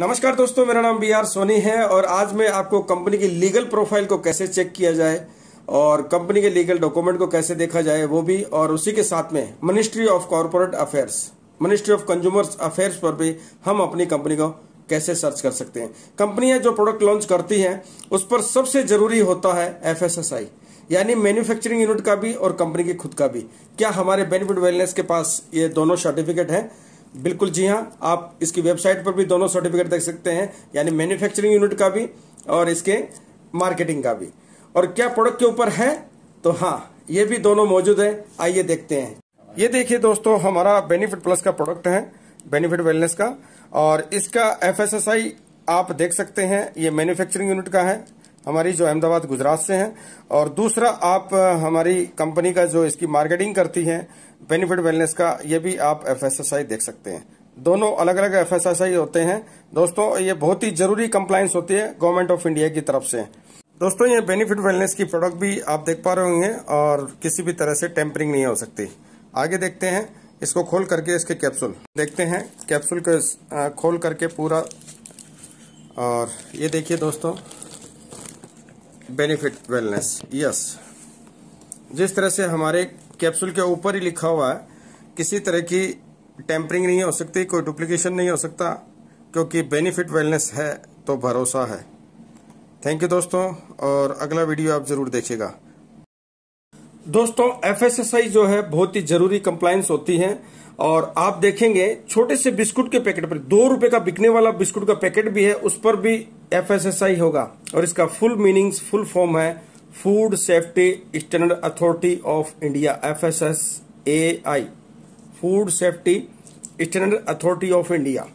नमस्कार दोस्तों मेरा नाम बी आर सोनी है और आज मैं आपको कंपनी की लीगल प्रोफाइल को कैसे चेक किया जाए और कंपनी के लीगल डॉक्यूमेंट को कैसे देखा जाए वो भी और उसी के साथ में ministry of corporate affairs ministry of consumers affairs पर भी हम अपनी कंपनी को कैसे सर्च कर सकते हैं कंपनियां जो प्रोडक्ट लॉन्च करती हैं उस पर सबसे जरूरी होता है एफ यानी मैन्युफैक्चरिंग यूनिट का भी और कंपनी के खुद का भी क्या हमारे बेनिफिट वेलनेस के पास ये दोनों सर्टिफिकेट हैं बिल्कुल जी हाँ आप इसकी वेबसाइट पर भी दोनों सर्टिफिकेट देख सकते हैं यानी मैन्युफैक्चरिंग यूनिट का भी और इसके मार्केटिंग का भी और क्या प्रोडक्ट के ऊपर है तो हाँ ये भी दोनों मौजूद है आइए देखते हैं ये देखिए दोस्तों हमारा बेनिफिट प्लस का प्रोडक्ट है बेनिफिट वेलनेस का और इसका एफ आप देख सकते हैं ये मैन्युफैक्चरिंग यूनिट का है हमारी जो अहमदाबाद गुजरात से हैं और दूसरा आप हमारी कंपनी का जो इसकी मार्केटिंग करती है बेनिफिट वेलनेस का ये भी आप एफएसएसआई देख सकते हैं दोनों अलग अलग एफएसएसआई होते हैं दोस्तों ये बहुत ही जरूरी कंप्लायंस होती है गवर्नमेंट ऑफ इंडिया की तरफ से दोस्तों ये बेनिफिट वेलनेस की प्रोडक्ट भी आप देख पा रहे होंगे और किसी भी तरह से टेम्परिंग नहीं हो सकती आगे देखते हैं इसको खोल करके इसके कैप्सूल देखते हैं कैप्सूल को खोल करके पूरा और ये देखिए दोस्तों बेनिफिट वेलनेस यस जिस तरह से हमारे कैप्सूल के ऊपर ही लिखा हुआ है किसी तरह की टेम्परिंग नहीं हो सकती कोई डुप्लीकेशन नहीं हो सकता क्योंकि बेनिफिट वेलनेस है तो भरोसा है थैंक यू दोस्तों और अगला वीडियो आप जरूर देखिएगा दोस्तों एफएसएसआई जो है बहुत ही जरूरी कंप्लायंस होती है और आप देखेंगे छोटे से बिस्कुट के पैकेट पर दो रुपए का बिकने वाला बिस्कुट का पैकेट भी है उस पर भी एफएसएसआई होगा और इसका फुल मीनिंग फुल फॉर्म है food safety standard authority of India F S S A I food safety standard authority of India